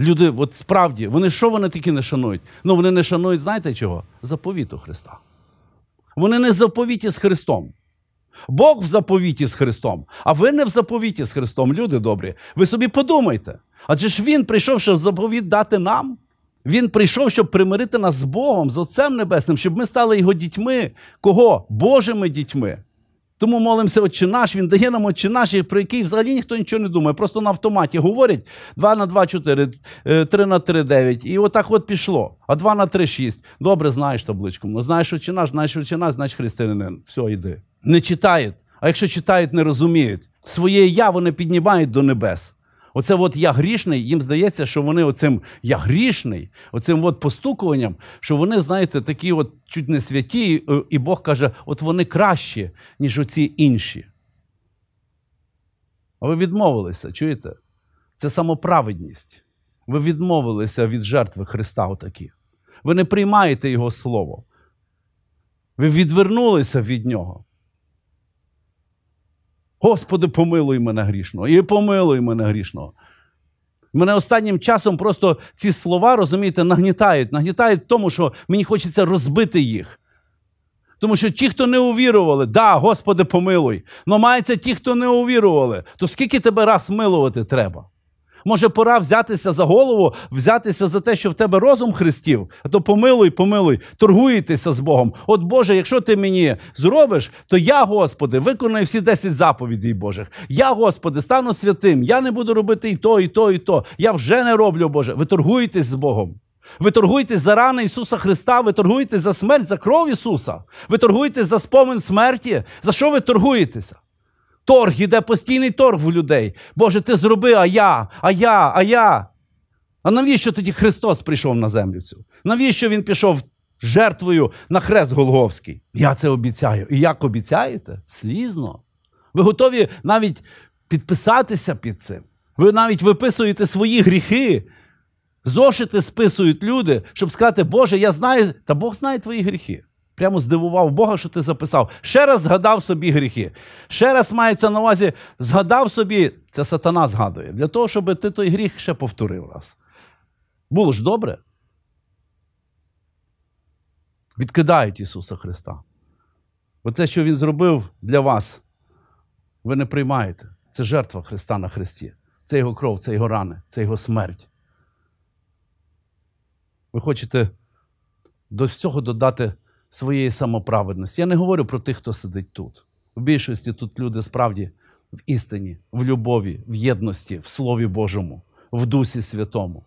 Люди, от справді, вони що вони такі не шанують? Ну вони не шанують, знаєте чого? Заповіту Христа. Вони не в заповіті з Христом. Бог в заповіті з Христом, а ви не в заповіті з Христом, люди добрі. Ви собі подумайте. Адже ж Він прийшов, щоб заповіт дати нам. Він прийшов, щоб примирити нас з Богом, з Отцем Небесним, щоб ми стали його дітьми. Кого? Божими дітьми. Тому молимося, «Отче наш», він дає нам «Отче наш», про який взагалі ніхто нічого не думає. Просто на автоматі говорять 2 на 2, 4, 3 на 3, 9. І отак от пішло. А 2 на 3, 6. Добре, знаєш табличку. Ну, знаєш, «Отче наш», знаєш, «Отче наш», знаєш християнин. Все, йди. Не читають. А якщо читають, не розуміють. Своє я вони піднімають до небес. Оце от я грішний, їм здається, що вони оцим я грішний, оцим от постукуванням, що вони, знаєте, такі от чуть не святі, е, і Бог каже, от вони кращі, ніж оці інші. А ви відмовилися, чуєте? Це самоправедність. Ви відмовилися від жертви Христа отакі. Ви не приймаєте Його Слово. Ви відвернулися від Нього. Господи, помилуй мене грішного і помилуй мене грішного. Мене останнім часом просто ці слова, розумієте, нагнітають. Нагнітають тому, що мені хочеться розбити їх. Тому що ті, хто не увірували, да, Господи, помилуй. Но мається ті, хто не увірували, то скільки тебе раз милувати треба? Може, пора взятися за голову, взятися за те, що в тебе розум Христів, а то помилуй, помилуй, торгуєтеся з Богом. От Боже, якщо ти мені зробиш, то я, Господи, виконаю всі 10 заповідей Божих. Я, Господи, стану святим. Я не буду робити і то, і то, і то. Я вже не роблю, Боже. Ви торгуєтесь з Богом. Ви торгуєтесь за рани Ісуса Христа, ви торгуєтесь за смерть, за кров Ісуса. Ви торгуєтесь за спомин смерті. За що ви торгуєтеся? Торг іде постійний торг в людей. Боже, ти зроби, а я, а я, а я. А навіщо тоді Христос прийшов на землю цю? Навіщо Він пішов жертвою на хрест Голговський? Я це обіцяю. І як обіцяєте? Слізно. Ви готові навіть підписатися під цим. Ви навіть виписуєте свої гріхи. Зошити списують люди, щоб сказати, Боже, я знаю, та Бог знає твої гріхи. Прямо здивував Бога, що ти записав. Ще раз згадав собі гріхи. Ще раз мається на увазі, згадав собі, це сатана згадує, для того, щоб ти той гріх ще повторив раз. Було ж добре. Відкидають Ісуса Христа. Оце, що Він зробив для вас, ви не приймаєте. Це жертва Христа на Христі. Це Його кров, це Його рани, це Його смерть. Ви хочете до всього додати своєї самоправедності. Я не говорю про тих, хто сидить тут. В більшості тут люди справді в істині, в любові, в єдності, в Слові Божому, в Дусі Святому.